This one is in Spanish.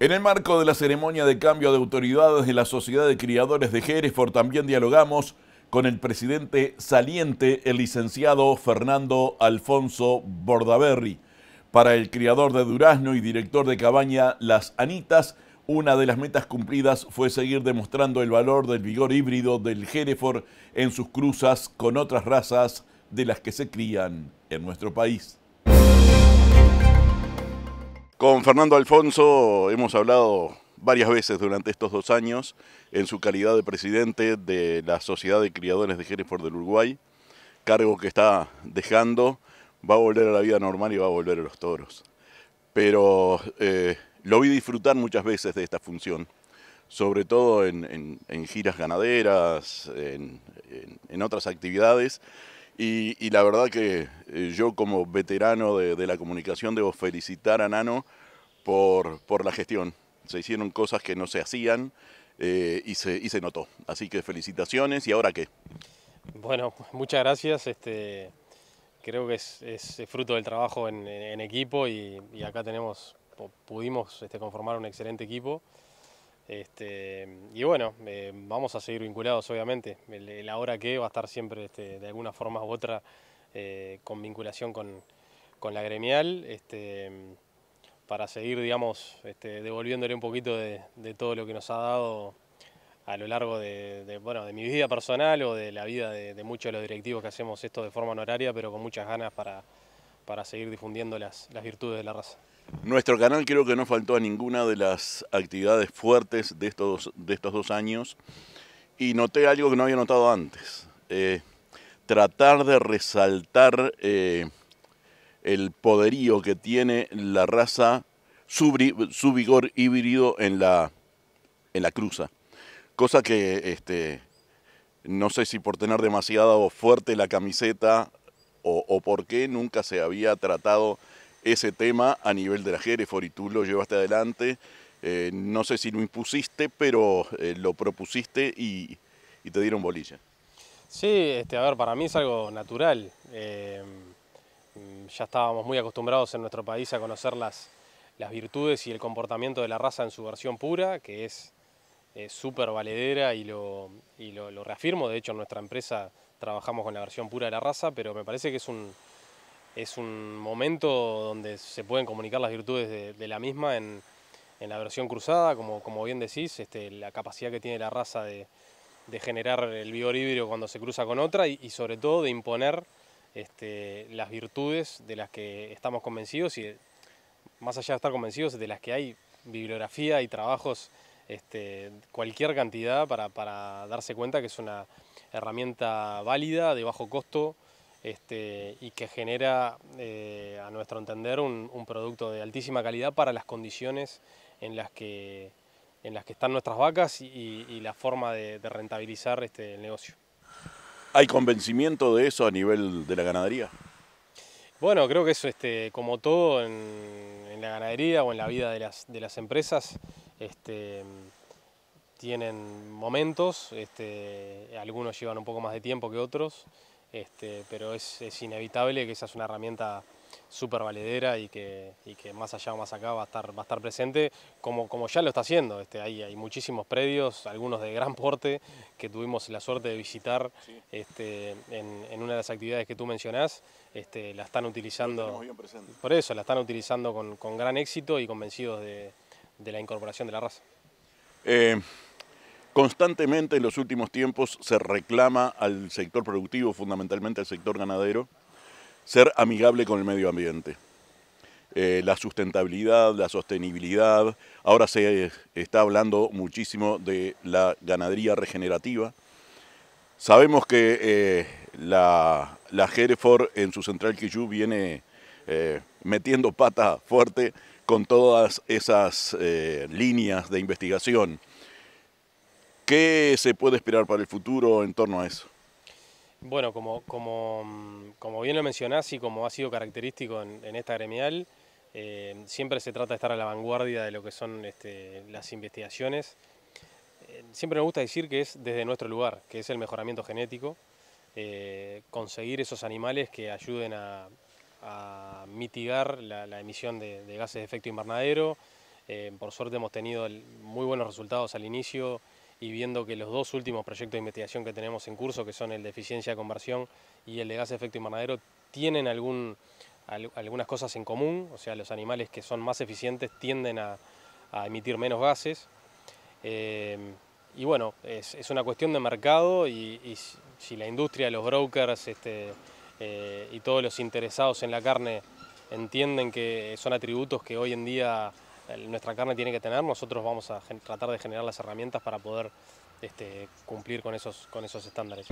En el marco de la ceremonia de cambio de autoridades de la Sociedad de Criadores de Hereford también dialogamos con el presidente saliente, el licenciado Fernando Alfonso Bordaberry. Para el criador de Durazno y director de cabaña Las Anitas, una de las metas cumplidas fue seguir demostrando el valor del vigor híbrido del Hereford en sus cruzas con otras razas de las que se crían en nuestro país. Con Fernando Alfonso hemos hablado varias veces durante estos dos años en su calidad de presidente de la Sociedad de Criadores de Hereford del Uruguay, cargo que está dejando, va a volver a la vida normal y va a volver a los toros. Pero eh, lo vi disfrutar muchas veces de esta función, sobre todo en, giras ganaderas, en otras actividades. Y, la verdad que eh, yo como veterano de, la comunicación debo felicitar a Nano por, la gestión. Se hicieron cosas que no se hacían eh, y, se, y se notó. Así que felicitaciones y ahora qué. Bueno, muchas gracias. Este, creo que es, fruto del trabajo en, equipo y, acá tenemos, pudimos este, conformar un excelente equipo. Este, y bueno, eh, vamos a seguir vinculados, obviamente. El, hora ahora que va a estar siempre este, de alguna forma u otra eh, con vinculación con, la gremial, este, para seguir, digamos, devolviéndole un poquito de, todo lo que nos ha dado a lo largo de, bueno, de mi vida personal o de la vida de, muchos de los directivos que hacemos esto de forma honoraria, pero con muchas ganas para, para seguir difundiendo las, las virtudes de la raza. Nuestro canal creo que no faltó a ninguna de las actividades fuertes de estos, de estos dos años y noté algo que no había notado antes. Eh, tratar de resaltar eh, el poderío que tiene la raza, su, vigor híbrido en la, en la cruza. Cosa que este, no sé si por tener demasiado fuerte la camiseta o, o por qué nunca se había tratado ese tema a nivel de la Jerez y tú lo llevaste adelante. Eh, no sé si lo impusiste, pero eh, lo propusiste y, te dieron bolilla. Sí, este, a ver, para mí es algo natural. Eh, ya estábamos muy acostumbrados en nuestro país a conocer las, las virtudes y el comportamiento de la raza en su versión pura, que es súper valedera y, lo, lo, lo reafirmo. De hecho, en nuestra empresa trabajamos con la versión pura de la raza, pero me parece que es un, es un momento donde se pueden comunicar las virtudes de, la misma en, la versión cruzada, como, como bien decís, este, la capacidad que tiene la raza de, generar el vigor híbrido cuando se cruza con otra y, sobre todo de imponer este, las virtudes de las que estamos convencidos y más allá de estar convencidos de las que hay bibliografía y trabajos este, cualquier cantidad para darse cuenta que es una herramienta válida, de bajo costo, este, y que genera, eh, a nuestro entender, un, producto de altísima calidad para las condiciones en las que, en las que están nuestras vacas y, la forma de, rentabilizar este, el negocio. ¿Hay convencimiento de eso a nivel de la ganadería? Bueno, creo que eso, este, como todo en, la ganadería o en la vida de las, empresas, este, tienen momentos, algunos llevan un poco más de tiempo que otros, este, pero es, inevitable que esa es una herramienta súper valedera y que, más allá o más acá va a estar, presente, como, ya lo está haciendo. Este, hay, muchísimos predios, algunos de gran porte, que tuvimos la suerte de visitar este, en, una de las actividades que tú mencionás. Este, la están utilizando. por eso, la están utilizando con, gran éxito y convencidos de, la incorporación de la raza. Eh, Constantemente en los últimos tiempos se reclama al sector productivo, fundamentalmente al sector ganadero, ser amigable con el medio ambiente. Eh, la sustentabilidad, la sostenibilidad. Ahora se está hablando muchísimo de la ganadería regenerativa. Sabemos que eh, la, la Hereford en su central Quillú viene eh, metiendo pata fuerte con todas esas líneas de investigación. ¿Qué se puede esperar para el futuro en torno a eso? Bueno, como, mm, bien lo mencionás y como ha sido característico en, esta gremial, eh, siempre se trata de estar a la vanguardia de lo que son este, las investigaciones. Eh, siempre me gusta decir que es desde nuestro lugar, que es el mejoramiento genético, eh, conseguir esos animales que ayuden a, mitigar la, emisión de, gases de efecto invernadero. por suerte hemos tenido muy buenos resultados al inicio y viendo que los dos últimos proyectos de investigación que tenemos en curso, que son el de eficiencia de conversión y el de gas de efecto invernadero, tienen algún, algunas cosas en común, o sea, los animales que son más eficientes tienden a, emitir menos gases. Eh, y bueno, es, una cuestión de mercado y, si la industria, los brokers este, eh, y todos los interesados en la carne entienden que son atributos que hoy en día nuestra carne tiene que tener, nosotros vamos a tratar de generar las herramientas para poder este, cumplir con esos, con esos estándares.